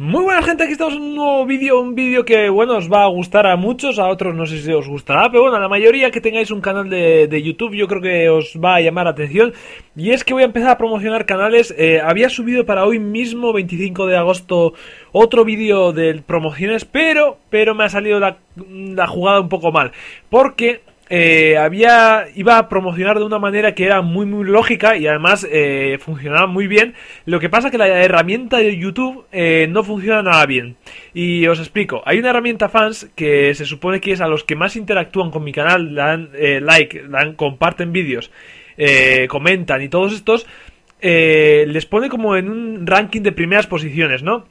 Muy buena gente, aquí estamos en un nuevo vídeo, un vídeo que, bueno, os va a gustar a muchos, a otros no sé si os gustará, pero bueno, a la mayoría que tengáis un canal de, YouTube yo creo que os va a llamar la atención. Y es que voy a empezar a promocionar canales, eh, había subido para hoy mismo, 25 de agosto, otro vídeo de promociones, pero, pero me ha salido la jugada un poco mal, porque eh, había iba a promocionar de una manera que era muy muy lógica y además eh, funcionaba muy bien lo que pasa que la herramienta de YouTube eh, no funciona nada bien y os explico hay una herramienta fans que se supone que es a los que más interactúan con mi canal dan like dan comparten vídeos comentan y todos estos les pone como en un ranking de primeras posiciones no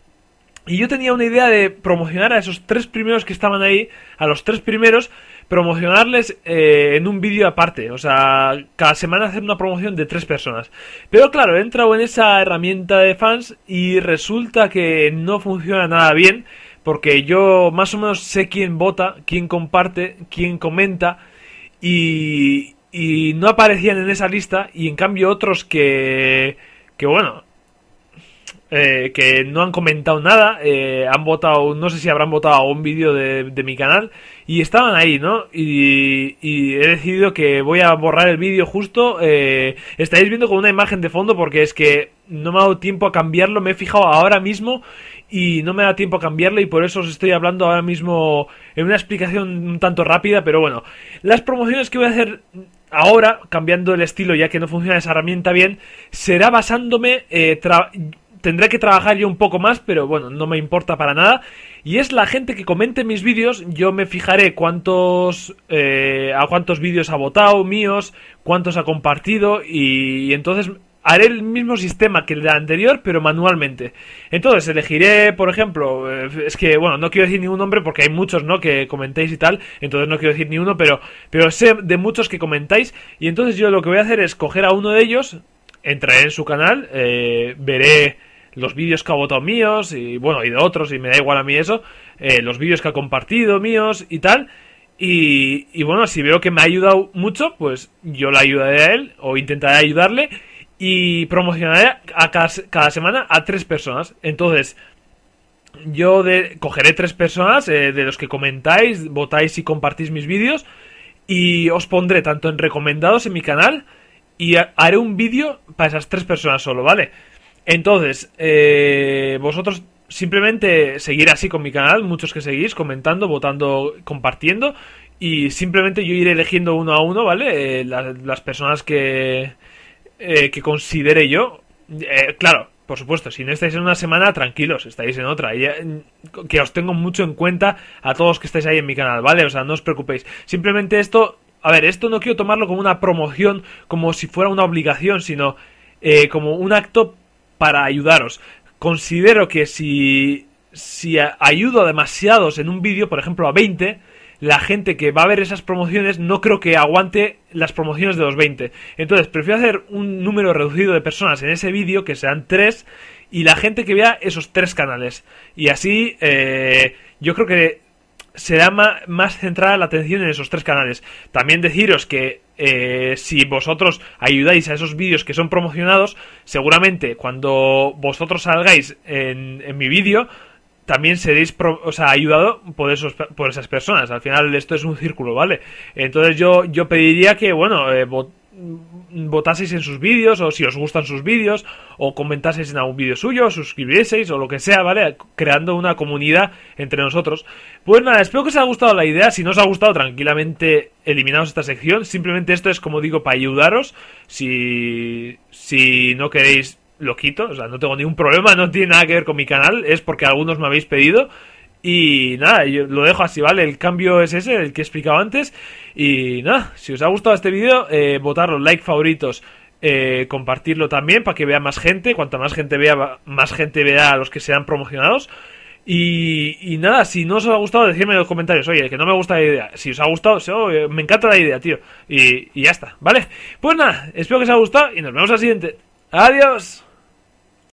y yo tenía una idea de promocionar a esos tres primeros que estaban ahí a los tres primeros promocionarles eh, en un vídeo aparte. O sea, cada semana hacer una promoción de tres personas. Pero claro, he entrado en esa herramienta de fans y resulta que no funciona nada bien. Porque yo más o menos sé quién vota, quién comparte, quién comenta. Y, y no aparecían en esa lista. Y en cambio otros que... Que bueno, eh, que no han comentado nada, eh, han votado, no sé si habrán votado algún un vídeo de, mi canal, y estaban ahí, ¿no? Y, he decidido que voy a borrar el vídeo justo, eh, estáis viendo con una imagen de fondo porque es que no me ha dado tiempo a cambiarlo, me he fijado ahora mismo y no me da tiempo a cambiarlo y por eso os estoy hablando ahora mismo en una explicación un tanto rápida, pero bueno, las promociones que voy a hacer ahora, cambiando el estilo ya que no funciona esa herramienta bien, será basándome... Eh, tendré que trabajar yo un poco más, pero bueno, no me importa para nada. Y es la gente que comente mis vídeos, yo me fijaré cuántos eh, a cuántos vídeos ha votado míos, cuántos ha compartido y, entonces haré el mismo sistema que el anterior, pero manualmente. Entonces, elegiré, por ejemplo, eh, es que, bueno, no quiero decir ningún nombre porque hay muchos, ¿no? Que comentáis y tal, entonces no quiero decir ni uno, pero, pero sé de muchos que comentáis y entonces yo lo que voy a hacer es coger a uno de ellos, entraré en su canal, eh, veré los vídeos que ha votado míos y bueno, y de otros, y me da igual a mí eso, eh, los vídeos que ha compartido míos y tal. Y, bueno, si veo que me ha ayudado mucho, pues yo le ayudaré a él o intentaré ayudarle y promocionaré a cada, semana a tres personas. Entonces, yo cogeré tres personas eh, de los que comentáis, votáis y compartís mis vídeos y os pondré tanto en recomendados en mi canal y haré un vídeo para esas tres personas solo, ¿vale? vale entonces, eh, vosotros simplemente seguir así con mi canal, muchos que seguís, comentando, votando, compartiendo. Y simplemente yo iré eligiendo uno a uno, ¿vale? Eh, las, personas que, eh, que considere yo. claro, por supuesto, si no estáis en una semana, tranquilos, estáis en otra. Mm, que os tengo mucho en cuenta a todos que estáis ahí en mi canal, ¿vale? O sea, no os preocupéis. Simplemente esto, a ver, esto no quiero tomarlo como una promoción, como si fuera una obligación, sino como un acto para ayudaros. Considero que si, si ayudo a demasiados en un vídeo, por ejemplo a 20, la gente que va a ver esas promociones no creo que aguante las promociones de los 20. Entonces, prefiero hacer un número reducido de personas en ese vídeo, que sean 3, y la gente que vea esos 3 canales. Y así, eh, yo creo que será más centrada la atención en esos 3 canales. También deciros que eh, si vosotros ayudáis a esos vídeos que son promocionados, seguramente cuando vosotros salgáis en, mi vídeo, también seréis o sea, ayudado por, por esas personas. Al final esto es un círculo, ¿vale? Entonces yo, yo pediría que, bueno, eh, votaseis en sus vídeos o si os gustan sus vídeos o comentaseis en algún vídeo suyo, o suscribieseis o lo que sea, ¿vale? Creando una comunidad entre nosotros. Pues nada, espero que os haya gustado la idea. Si no os ha gustado, tranquilamente eliminamos esta sección. Simplemente esto es, como digo, para ayudaros. Si, si no queréis, lo quito. O sea, no tengo ningún problema, no tiene nada que ver con mi canal. Es porque algunos me habéis pedido. Y nada, yo lo dejo así, ¿vale? El cambio es ese, el que he explicado antes. Y nada, si os ha gustado este vídeo, eh, votarlo, like, favoritos, eh, compartirlo también para que vea más gente. Cuanta más gente vea, más gente vea a los que sean promocionados. Y, nada, si no os ha gustado, decidme en los comentarios, oye, que no me gusta la idea. Si os ha gustado, me encanta la idea, tío. Y, y ya está, ¿vale? Pues nada, espero que os haya gustado y nos vemos al siguiente. Adiós.